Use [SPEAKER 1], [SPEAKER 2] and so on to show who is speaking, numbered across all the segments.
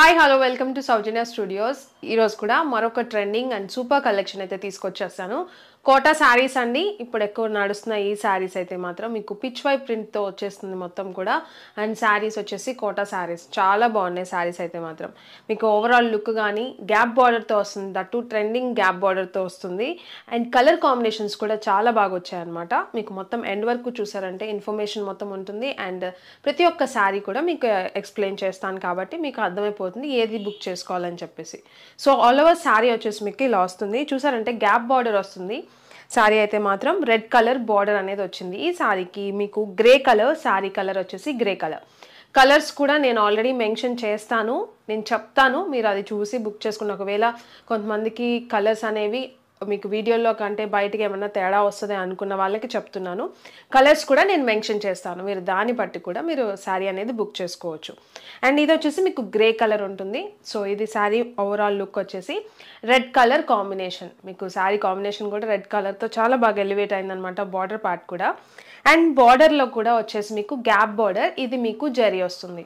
[SPEAKER 1] hi hello welcome to Soujanya studios ఈరోజు కూడా మరొక ట్రెండింగ్ అండ్ సూపర్ కలెక్షన్ అయితే తీసుకొచ్చేస్తాను కోటా శారీస్ అండి ఇప్పుడు ఎక్కువ నడుస్తున్న ఈ శారీస్ అయితే మాత్రం మీకు పిచ్ వై ప్రింట్తో వచ్చేస్తుంది మొత్తం కూడా అండ్ శారీస్ వచ్చేసి కోటా శారీస్ చాలా బాగున్నాయి శారీస్ అయితే మాత్రం మీకు ఓవరాల్ లుక్ కానీ గ్యాప్ బార్డర్తో వస్తుంది టూ ట్రెండింగ్ గ్యాప్ బార్డర్తో వస్తుంది అండ్ కలర్ కాంబినేషన్స్ కూడా చాలా బాగా వచ్చాయన్నమాట మీకు మొత్తం ఎండ్ వరకు చూసారంటే ఇన్ఫర్మేషన్ మొత్తం ఉంటుంది అండ్ ప్రతి ఒక్క శారీ కూడా మీకు ఎక్స్ప్లెయిన్ చేస్తాను కాబట్టి మీకు అర్థమైపోతుంది ఏది బుక్ చేసుకోవాలని చెప్పేసి సో ఆల్ ఓవర్ శారీ వచ్చేసి మీకు ఇలా వస్తుంది చూసారంటే గ్యాప్ బార్డర్ వస్తుంది శారీ అయితే మాత్రం రెడ్ కలర్ బార్డర్ అనేది వచ్చింది ఈ శారీకి మీకు గ్రే కలర్ శారీ కలర్ వచ్చేసి గ్రే కలర్ కలర్స్ కూడా నేను ఆల్రెడీ మెన్షన్ చేస్తాను నేను చెప్తాను మీరు అది చూసి బుక్ చేసుకున్న ఒకవేళ కొంతమందికి కలర్స్ అనేవి మీకు వీడియోలో కంటే బయటకి ఏమైనా తేడా వస్తుంది అనుకున్న వాళ్ళకి చెప్తున్నాను కలర్స్ కూడా నేను మెన్షన్ చేస్తాను మీరు దాన్ని బట్టి కూడా మీరు శారీ అనేది బుక్ చేసుకోవచ్చు అండ్ ఇది వచ్చేసి మీకు గ్రే కలర్ ఉంటుంది సో ఇది శారీ ఓవరాల్ లుక్ వచ్చేసి రెడ్ కలర్ కాంబినేషన్ మీకు శారీ కాంబినేషన్ కూడా రెడ్ కలర్తో చాలా బాగా ఎలివేట్ అయిందనమాట బార్డర్ పార్ట్ కూడా అండ్ బార్డర్లో కూడా వచ్చేసి మీకు గ్యాప్ బార్డర్ ఇది మీకు జరీ వస్తుంది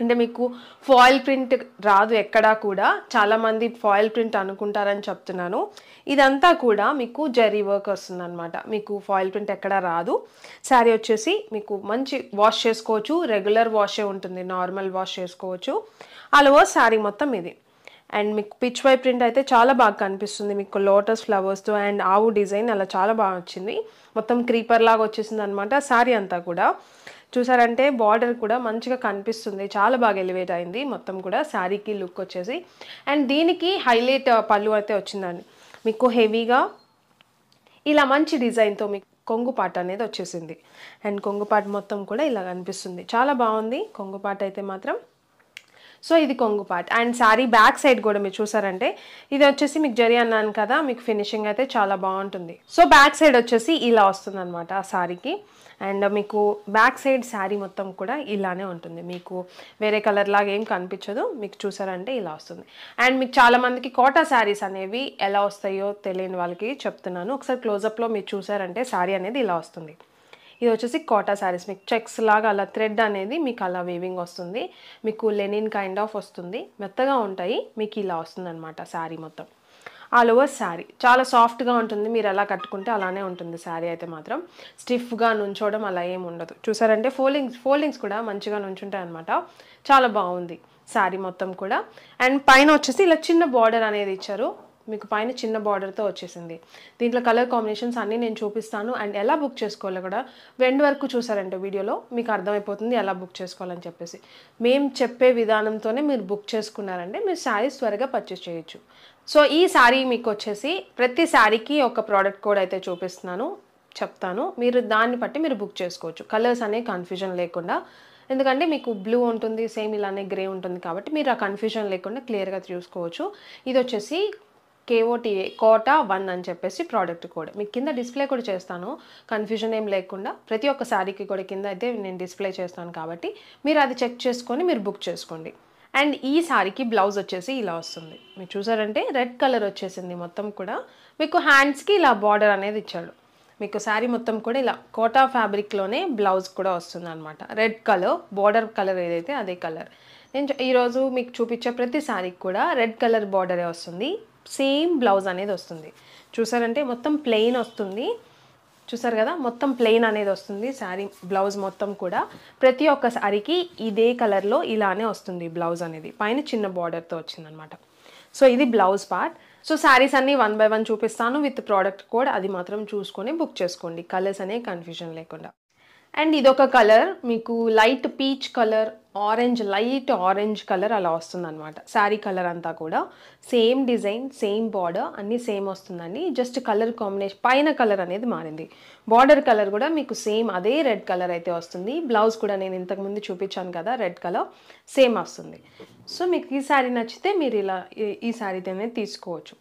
[SPEAKER 1] అంటే మీకు ఫాయిల్ ప్రింట్ రాదు ఎక్కడా కూడా చాలామంది ఫాయిల్ ప్రింట్ అనుకుంటారని చెప్తున్నాను ఇదంతా కూడా మీకు జరీ వర్క్ వస్తుందన్నమాట మీకు ఫాయిల్ ప్రింట్ ఎక్కడా రాదు శారీ వచ్చేసి మీకు మంచి వాష్ చేసుకోవచ్చు రెగ్యులర్ వాషే ఉంటుంది నార్మల్ వాష్ చేసుకోవచ్చు అలవో శారీ మొత్తం ఇది అండ్ మీకు పిచ్ వై ప్రింట్ అయితే చాలా బాగా కనిపిస్తుంది మీకు లోటస్ ఫ్లవర్స్తో అండ్ ఆవు డిజైన్ అలా చాలా బాగా వచ్చింది మొత్తం క్రీపర్ లాగా వచ్చేసింది అనమాట శారీ అంతా కూడా చూసారంటే బార్డర్ కూడా మంచిగా కనిపిస్తుంది చాలా బాగా ఎలివేట్ అయింది మొత్తం కూడా శారీకి లుక్ వచ్చేసి అండ్ దీనికి హైలైట్ పళ్ళు అయితే వచ్చిందండి మీకు హెవీగా ఇలా మంచి డిజైన్తో మీకు కొంగుపాట అనేది వచ్చేసింది అండ్ కొంగుపాట మొత్తం కూడా ఇలా కనిపిస్తుంది చాలా బాగుంది కొంగుపాట అయితే మాత్రం సో ఇది కొంగు part and sari back side కూడా మీరు చూసారంటే ఇది వచ్చేసి మీకు జరి అన్నాను కదా మీకు ఫినిషింగ్ అయితే చాలా బాగుంటుంది సో బ్యాక్ సైడ్ వచ్చేసి ఇలా వస్తుంది అనమాట ఆ శారీకి అండ్ మీకు బ్యాక్ సైడ్ శారీ మొత్తం కూడా ఇలానే ఉంటుంది మీకు వేరే కలర్ లాగా ఏం కనిపించదు మీకు చూసారంటే ఇలా వస్తుంది అండ్ మీకు చాలామందికి కోటా శారీస్ అనేవి ఎలా వస్తాయో తెలియని వాళ్ళకి చెప్తున్నాను ఒకసారి క్లోజప్లో మీరు చూసారంటే శారీ అనేది ఇలా వస్తుంది ఇది వచ్చేసి కోటా శారీస్ మీకు చెక్స్ లాగా అలా థ్రెడ్ అనేది మీకు అలా వేవింగ్ వస్తుంది మీకు లెనిన్ కైండ్ ఆఫ్ వస్తుంది మెత్తగా ఉంటాయి మీకు ఇలా వస్తుంది అనమాట శారీ మొత్తం ఆల్ ఓవర్ శారీ చాలా సాఫ్ట్గా ఉంటుంది మీరు ఎలా కట్టుకుంటే అలానే ఉంటుంది శారీ అయితే మాత్రం స్టిఫ్గా నుంచోవడం అలా ఏమి ఉండదు చూసారంటే ఫోల్డింగ్స్ ఫోల్డింగ్స్ కూడా మంచిగా నుంచుంటాయి అనమాట చాలా బాగుంది శారీ మొత్తం కూడా అండ్ పైన వచ్చేసి ఇలా చిన్న బార్డర్ అనేది ఇచ్చారు మీకు పైన చిన్న బార్డర్తో వచ్చేసింది దీంట్లో కలర్ కాంబినేషన్స్ అన్నీ నేను చూపిస్తాను అండ్ ఎలా బుక్ చేసుకోవాలో కూడా వెండ్ వరకు చూసారంటే వీడియోలో మీకు అర్థమైపోతుంది ఎలా బుక్ చేసుకోవాలని చెప్పేసి మేము చెప్పే విధానంతోనే మీరు బుక్ చేసుకున్నారంటే మీరు శారీస్ త్వరగా పర్చేస్ చేయొచ్చు సో ఈ శారీ మీకు వచ్చేసి ప్రతి శారీకి ఒక ప్రోడక్ట్ కోడ్ అయితే చూపిస్తున్నాను చెప్తాను మీరు దాన్ని బట్టి మీరు బుక్ చేసుకోవచ్చు కలర్స్ అనే కన్ఫ్యూజన్ లేకుండా ఎందుకంటే మీకు బ్లూ ఉంటుంది సేమ్ ఇలానే గ్రే ఉంటుంది కాబట్టి మీరు ఆ కన్ఫ్యూజన్ లేకుండా క్లియర్గా చూసుకోవచ్చు ఇది వచ్చేసి కేఓటీఏ కోటా వన్ అని చెప్పేసి ప్రోడక్ట్ కోడ్ మీకు కింద డిస్ప్లే కూడా చేస్తాను కన్ఫ్యూజన్ ఏం లేకుండా ప్రతి ఒక్క శారీకి కూడా కింద అయితే నేను డిస్ప్లే చేస్తాను కాబట్టి మీరు అది చెక్ చేసుకొని మీరు బుక్ చేసుకోండి అండ్ ఈ సారీకి బ్లౌజ్ వచ్చేసి ఇలా వస్తుంది మీరు చూసారంటే రెడ్ కలర్ వచ్చేసింది మొత్తం కూడా మీకు హ్యాండ్స్కి ఇలా బార్డర్ అనేది ఇచ్చాడు మీకు శారీ మొత్తం కూడా ఇలా కోటా ఫ్యాబ్రిక్లోనే బ్లౌజ్ కూడా వస్తుంది అనమాట రెడ్ కలర్ బార్డర్ కలర్ ఏదైతే అదే కలర్ నేను ఈరోజు మీకు చూపించే ప్రతి శారీకి కూడా రెడ్ కలర్ బార్డరే వస్తుంది సేమ్ బ్లౌజ్ అనేది వస్తుంది చూసారంటే మొత్తం ప్లెయిన్ వస్తుంది చూసారు కదా మొత్తం ప్లెయిన్ అనేది వస్తుంది శారీ బ్లౌజ్ మొత్తం కూడా ప్రతి ఒక్క శారీకి ఇదే కలర్లో ఇలానే వస్తుంది బ్లౌజ్ అనేది పైన చిన్న బార్డర్తో వచ్చిందనమాట సో ఇది బ్లౌజ్ పార్ట్ సో శారీస్ అన్నీ వన్ బై వన్ చూపిస్తాను విత్ ప్రోడక్ట్ కోడ్ అది మాత్రం చూసుకొని బుక్ చేసుకోండి కలర్స్ అనే కన్ఫ్యూజన్ లేకుండా అండ్ ఇదొక కలర్ మీకు light peach colour orange light orange colour అలా వస్తుంది అనమాట శారీ కలర్ అంతా కూడా సేమ్ డిజైన్ సేమ్ బార్డర్ అన్నీ సేమ్ వస్తుందండి జస్ట్ కలర్ కాంబినేషన్ పైన కలర్ అనేది మారింది బార్డర్ కలర్ కూడా మీకు సేమ్ అదే రెడ్ కలర్ అయితే వస్తుంది బ్లౌజ్ కూడా నేను ఇంతకుముందు చూపించాను కదా రెడ్ కలర్ సేమ్ వస్తుంది సో మీకు ఈ శారీ నచ్చితే మీరు ఇలా ఈ శారీతోనే తీసుకోవచ్చు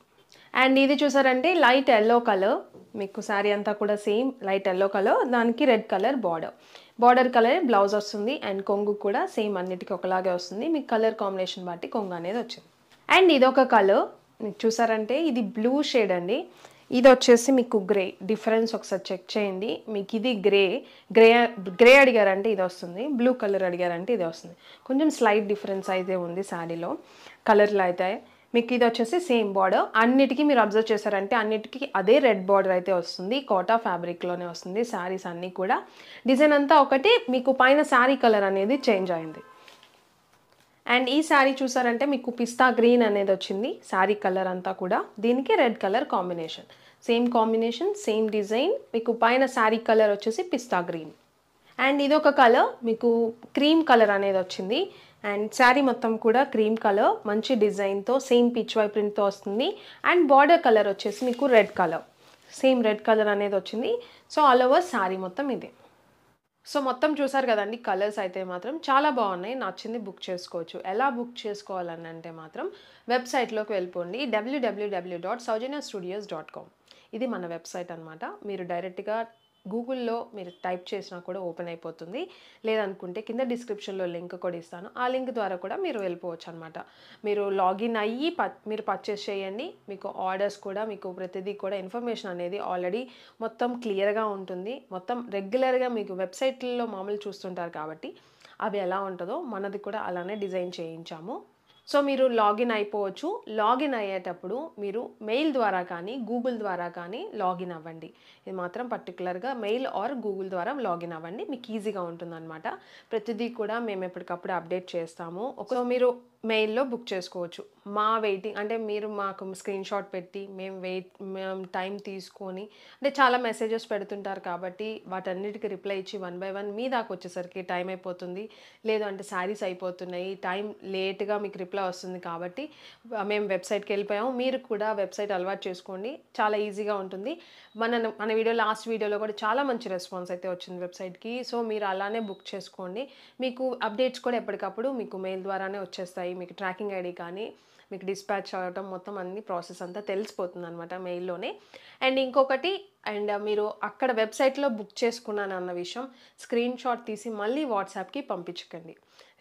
[SPEAKER 1] అండ్ ఇది చూసారంటే లైట్ ఎల్లో కలర్ మీకు శారీ అంతా కూడా సేమ్ లైట్ ఎల్లో కలర్ దానికి red colour border border colour blouse వస్తుంది అండ్ కొంగు కూడా సేమ్ అన్నిటికీ ఒకలాగే వస్తుంది మీకు కలర్ కాంబినేషన్ బట్టి కొంగు అనేది వచ్చింది అండ్ ఇదొక కలర్ మీకు చూసారంటే ఇది బ్లూ షేడ్ అండి ఇది వచ్చేసి మీకు గ్రే డిఫరెన్స్ ఒకసారి చెక్ చేయండి మీకు ఇది గ్రే గ్రే గ్రే అడిగారంటే ఇది వస్తుంది బ్లూ కలర్ అడిగారంటే ఇది వస్తుంది కొంచెం స్లైట్ డిఫరెన్స్ అయితే ఉంది శారీలో కలర్లు అయితే మీకు ఇది వచ్చేసి సేమ్ బార్డర్ అన్నిటికీ మీరు అబ్జర్వ్ చేశారంటే అన్నిటికీ అదే రెడ్ బార్డర్ అయితే వస్తుంది కోటా ఫ్యాబ్రిక్లోనే వస్తుంది శారీస్ అన్నీ కూడా డిజైన్ అంతా ఒకటి మీకు పైన శారీ కలర్ అనేది చేంజ్ అయింది అండ్ ఈ శారీ చూసారంటే మీకు పిస్తా గ్రీన్ అనేది వచ్చింది శారీ కలర్ అంతా కూడా దీనికి red colour combination same combination same design మీకు పైన శారీ కలర్ వచ్చేసి పిస్తా గ్రీన్ అండ్ ఇది ఒక కలర్ మీకు క్రీమ్ కలర్ అనేది వచ్చింది అండ్ శారీ మొత్తం కూడా క్రీమ్ కలర్ మంచి డిజైన్తో సేమ్ పిచ్ వై ప్రింట్తో వస్తుంది అండ్ బార్డర్ కలర్ వచ్చేసి మీకు red colour same red colour అనేది వచ్చింది సో ఆల్ ఓవర్ శారీ మొత్తం ఇది సో మొత్తం చూసారు కదండి కలర్స్ అయితే మాత్రం చాలా బాగున్నాయి నచ్చింది బుక్ చేసుకోవచ్చు ఎలా బుక్ చేసుకోవాలని అంటే మాత్రం వెబ్సైట్లోకి వెళ్ళిపోండి W W W dot Soujanya studios dot com ఇది మన వెబ్సైట్ అనమాట మీరు డైరెక్ట్గా గూగుల్లో మీరు టైప్ చేసినా కూడా ఓపెన్ అయిపోతుంది లేదనుకుంటే కింద డిస్క్రిప్షన్లో లింక్ కూడా ఇస్తాను ఆ లింక్ ద్వారా కూడా మీరు వెళ్ళిపోవచ్చు అనమాట మీరు లాగిన్ అయ్యి ప మీరు పర్చేస్ చేయండి మీకు ఆర్డర్స్ కూడా మీకు ప్రతిదీ కూడా ఇన్ఫర్మేషన్ అనేది ఆల్రెడీ మొత్తం క్లియర్గా ఉంటుంది మొత్తం రెగ్యులర్గా మీకు వెబ్సైట్లలో మామూలు చూస్తుంటారు కాబట్టి అవి ఎలా ఉంటుందో మనది కూడా అలానే డిజైన్ చేయించాము సో మీరు లాగిన్ అయిపోవచ్చు లాగిన్ అయ్యేటప్పుడు మీరు మెయిల్ ద్వారా కానీ గూగుల్ ద్వారా కానీ లాగిన్ అవ్వండి ఇది మాత్రం పర్టికులర్గా మెయిల్ ఆర్ గూగుల్ ద్వారా లాగిన్ అవ్వండి మీకు ఈజీగా ఉంటుందన్నమాట ప్రతిదీ కూడా మేము ఎప్పటికప్పుడు అప్డేట్ చేస్తాము ఒక మీరు మెయిల్లో బుక్ చేసుకోవచ్చు మా వెయిటింగ్ అంటే మీరు మాకు స్క్రీన్ షాట్ పెట్టి మేము వెయిట్ మేము టైం తీసుకొని అంటే చాలా మెసేజెస్ పెడుతుంటారు కాబట్టి వాటన్నిటికీ రిప్లై ఇచ్చి వన్ బై వన్ మీ దాకా వచ్చేసరికి టైం అయిపోతుంది లేదు అంటే శారీస్ అయిపోతున్నాయి టైం లేట్గా మీకు రిప్లై రిప్లై వస్తుంది కాబట్టి మేము వెబ్సైట్కి వెళ్ళిపోయాము మీరు కూడా వెబ్సైట్ అలవాటు చేసుకోండి చాలా ఈజీగా ఉంటుంది మన మన వీడియో లాస్ట్ వీడియోలో కూడా చాలా మంచి రెస్పాన్స్ అయితే వచ్చింది వెబ్సైట్కి సో మీరు అలానే బుక్ చేసుకోండి మీకు అప్డేట్స్ కూడా ఎప్పటికప్పుడు మీకు మెయిల్ ద్వారానే వచ్చేస్తాయి మీకు ట్రాకింగ్ ఐడి కానీ మీకు డిస్పాచ్ అవ్వడం మొత్తం అన్ని ప్రాసెస్ అంతా తెలిసిపోతుంది అనమాట మెయిల్లోనే అండ్ ఇంకొకటి అండ్ మీరు అక్కడ వెబ్సైట్లో బుక్ చేసుకున్నాను అన్న విషయం స్క్రీన్ షాట్ తీసి మళ్ళీ వాట్సాప్కి పంపించకండి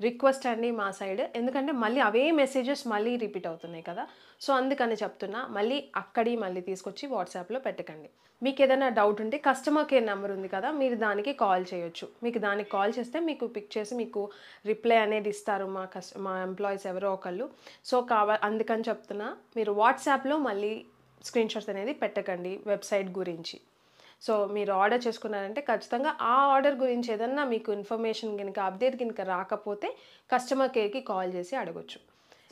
[SPEAKER 1] రిక్వెస్ట్ అండి మా సైడ్ ఎందుకంటే మళ్ళీ అవే మెసేజెస్ మళ్ళీ రిపీట్ అవుతున్నాయి కదా సో అందుకని చెప్తున్నా మళ్ళీ అక్కడి మళ్ళీ తీసుకొచ్చి వాట్సాప్లో పెట్టకండి మీకు ఏదైనా డౌట్ ఉంటే కస్టమర్ కేర్ నెంబర్ ఉంది కదా మీరు దానికి కాల్ చేయొచ్చు మీకు దానికి కాల్ చేస్తే మీకు పిక్ చేసి మీకు రిప్లై అనేది ఇస్తారు మా కస్ మా ఎంప్లాయీస్ ఎవరో ఒకళ్ళు సో కావ అందుకని చెప్తున్నా మీరు వాట్సాప్లో మళ్ళీ స్క్రీన్ షాట్స్ అనేది పెట్టకండి వెబ్సైట్ గురించి సో మీరు ఆర్డర్ చేసుకున్నారంటే ఖచ్చితంగా ఆ ఆర్డర్ గురించి ఏదన్నా మీకు ఇన్ఫర్మేషన్ కనుక అప్డేట్ కనుక రాకపోతే కస్టమర్ కేర్కి కాల్ చేసి అడగొచ్చు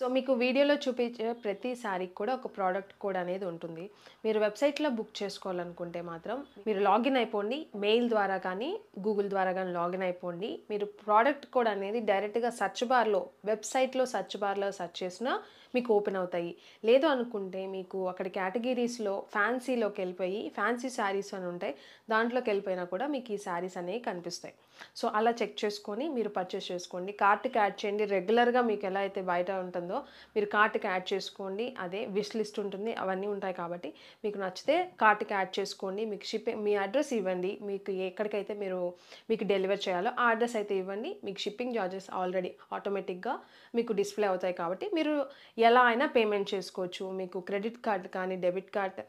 [SPEAKER 1] సో మీకు వీడియోలో చూపించే ప్రతి శారీకి కూడా ఒక ప్రోడక్ట్ కోడ్ అనేది ఉంటుంది మీరు వెబ్సైట్లో బుక్ చేసుకోవాలనుకుంటే మాత్రం మీరు లాగిన్ అయిపోండి మెయిల్ ద్వారా కానీ గూగుల్ ద్వారా కానీ లాగిన్ అయిపోండి మీరు ప్రోడక్ట్ కోడ్ అనేది డైరెక్ట్గా సర్చ్ బార్లో వెబ్సైట్లో సర్చ్ బార్లో సర్చ్ చేసినా మీకు ఓపెన్ అవుతాయి లేదు అనుకుంటే మీకు అక్కడ క్యాటగిరీస్లో ఫ్యాన్సీలోకి వెళ్ళిపోయి ఫ్యాన్సీ శారీస్ అని ఉంటాయి దాంట్లోకి వెళ్ళిపోయినా కూడా మీకు ఈ శారీస్ అనేవి కనిపిస్తాయి సో అలా చెక్ చేసుకొని మీరు పర్చేస్ చేసుకోండి కార్ట్కి యాడ్ చేయండి రెగ్యులర్గా మీకు ఎలా అయితే బయట ఉంటుందో మీరు కార్ట్కి యాడ్ చేసుకోండి అదే విష్ లిస్ట్ ఉంటుంది అవన్నీ ఉంటాయి కాబట్టి మీకు నచ్చితే కార్ట్కి యాడ్ చేసుకోండి మీకు షిప్పింగ్ మీ అడ్రస్ ఇవ్వండి మీకు ఎక్కడికైతే మీరు మీకు డెలివర్ చేయాలో ఆ అడ్రస్ అయితే ఇవ్వండి మీకు షిప్పింగ్ చార్జెస్ ఆల్రెడీ ఆటోమేటిక్గా మీకు డిస్ప్లే అవుతాయి కాబట్టి మీరు ఎలా అయినా పేమెంట్ చేసుకోవచ్చు మీకు క్రెడిట్ కార్డ్ కానీ డెబిట్ కార్డ్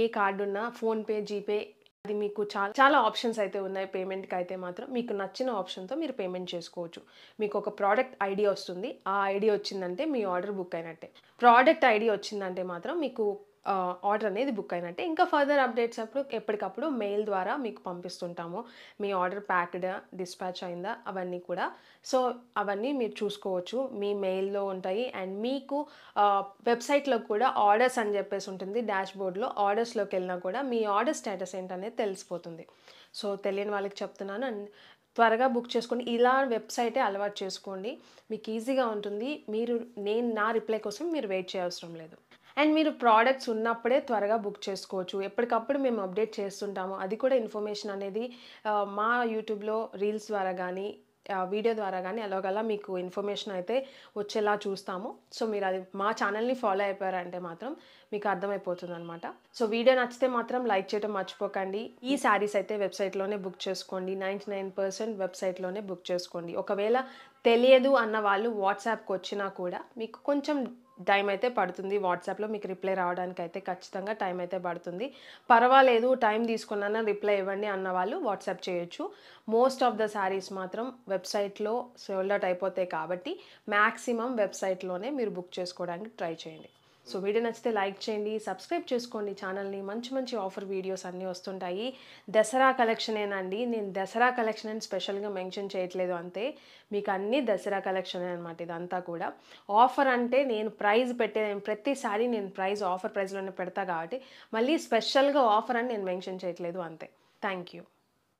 [SPEAKER 1] ఏ కార్డు ఉన్నా ఫోన్పే జీపే అది మీకు చాలా చాలా ఆప్షన్స్ అయితే ఉన్నాయి పేమెంట్కి అయితే మాత్రం మీకు నచ్చిన ఆప్షన్తో మీరు పేమెంట్ చేసుకోవచ్చు మీకు ఒక ప్రోడక్ట్ ఐడియా వస్తుంది ఆ ఐడియా వచ్చిందంటే మీ ఆర్డర్ బుక్ అయినట్టే ప్రోడక్ట్ ఐడియా వచ్చిందంటే మాత్రం మీకు ఆర్డర్ అనేది బుక్ అయినట్టే ఇంకా ఫర్దర్ అప్డేట్స్ అప్పుడు ఎప్పటికప్పుడు మెయిల్ ద్వారా మీకు పంపిస్తుంటాము మీ ఆర్డర్ ప్యాక్డ్ డిస్పాచ్ అయిందా అవన్నీ కూడా సో అవన్నీ మీరు చూసుకోవచ్చు మీ మెయిల్లో ఉంటాయి అండ్ మీకు వెబ్సైట్లో కూడా ఆర్డర్స్ అని చెప్పేసి ఉంటుంది డాష్ బోర్డ్లో ఆర్డర్స్లోకి వెళ్ళినా కూడా మీ ఆర్డర్ స్టేటస్ ఏంటనేది తెలిసిపోతుంది సో తెలియని వాళ్ళకి చెప్తున్నాను అండ్ త్వరగా బుక్ చేసుకోండి ఇలా వెబ్సైటే అలవాటు చేసుకోండి మీకు ఈజీగా ఉంటుంది మీరు నేను నా రిప్లై కోసం మీరు వెయిట్ చేయవసరం లేదు అండ్ మీరు ప్రోడక్ట్స్ ఉన్నప్పుడే త్వరగా బుక్ చేసుకోవచ్చు ఎప్పటికప్పుడు మేము అప్డేట్ చేస్తుంటాము అది కూడా ఇన్ఫర్మేషన్ అనేది మా యూట్యూబ్లో రీల్స్ ద్వారా కానీ వీడియో ద్వారా కానీ ఎలాగలా మీకు ఇన్ఫర్మేషన్ అయితే వచ్చేలా చూస్తాము సో మీరు అది మా ఛానల్ని ఫాలో అయిపోయారంటే మాత్రం మీకు అర్థమైపోతుంది అనమాట సో వీడియో నచ్చితే మాత్రం లైక్ చేయడం మర్చిపోకండి ఈ శారీస్ అయితే వెబ్సైట్లోనే బుక్ చేసుకోండి నైంటీ నైన్ పర్సెంట్ వెబ్సైట్లోనే బుక్ చేసుకోండి ఒకవేళ తెలియదు అన్న వాళ్ళు వాట్సాప్కి వచ్చినా కూడా మీకు కొంచెం టైం అయితే పడుతుంది వాట్సాప్లో మీకు రిప్లై రావడానికి అయితే ఖచ్చితంగా టైం అయితే పడుతుంది పర్వాలేదు టైం తీసుకున్న రిప్లై ఇవ్వండి అన్న వాళ్ళు వాట్సాప్ చేయొచ్చు మోస్ట్ ఆఫ్ ద శారీస్ మాత్రం వెబ్సైట్లో సోల్డ్ అవుట్ అయిపోతాయి కాబట్టి మ్యాక్సిమం వెబ్సైట్లోనే మీరు బుక్ చేసుకోవడానికి ట్రై చేయండి సో వీడియో నచ్చితే లైక్ చేయండి సబ్స్క్రైబ్ చేసుకోండి ఛానల్ని మంచి మంచి ఆఫర్ వీడియోస్ అన్నీ వస్తుంటాయి దసరా కలెక్షనేనండి నేను దసరా కలెక్షన్ అని స్పెషల్గా మెన్షన్ చేయట్లేదు అంతే మీకు అన్నీ దసరా కలెక్షన్ అనమాట ఇదంతా కూడా ఆఫర్ అంటే నేను ప్రైజ్ పెట్టే ప్రతిసారి నేను ప్రైజ్ ఆఫర్ ప్రైజ్లోనే పెడతా కాబట్టి మళ్ళీ స్పెషల్గా ఆఫర్ అని నేను మెన్షన్ చేయట్లేదు అంతే థ్యాంక్ యూ